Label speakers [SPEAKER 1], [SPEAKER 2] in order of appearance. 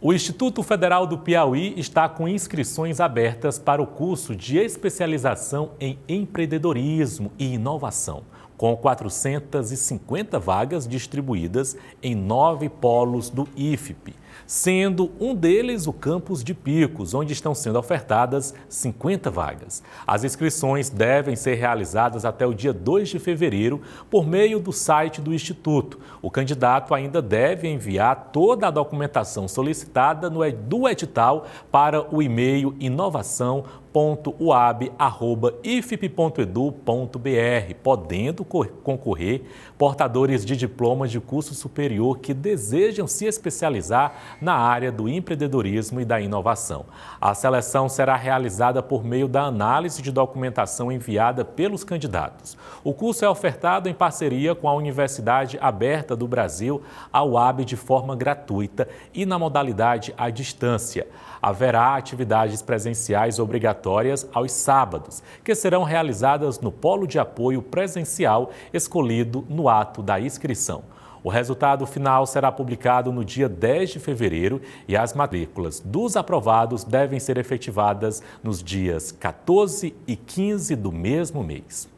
[SPEAKER 1] O Instituto Federal do Piauí está com inscrições abertas para o curso de especialização em empreendedorismo e inovação, com 450 vagas distribuídas em nove polos do IFP sendo um deles o campus de Picos, onde estão sendo ofertadas 50 vagas. As inscrições devem ser realizadas até o dia 2 de fevereiro por meio do site do Instituto. O candidato ainda deve enviar toda a documentação solicitada no, do edital para o e-mail inovação podendo concorrer portadores de diplomas de curso superior que desejam se especializar na área do empreendedorismo e da inovação. A seleção será realizada por meio da análise de documentação enviada pelos candidatos. O curso é ofertado em parceria com a Universidade Aberta do Brasil, a UAB, de forma gratuita e na modalidade à distância. Haverá atividades presenciais obrigatórias aos sábados, que serão realizadas no polo de apoio presencial escolhido no ato da inscrição. O resultado final será publicado no dia 10 de fevereiro e as matrículas dos aprovados devem ser efetivadas nos dias 14 e 15 do mesmo mês.